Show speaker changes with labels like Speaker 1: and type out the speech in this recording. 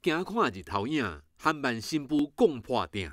Speaker 1: 惊看日头影，韩慢新妇共破定。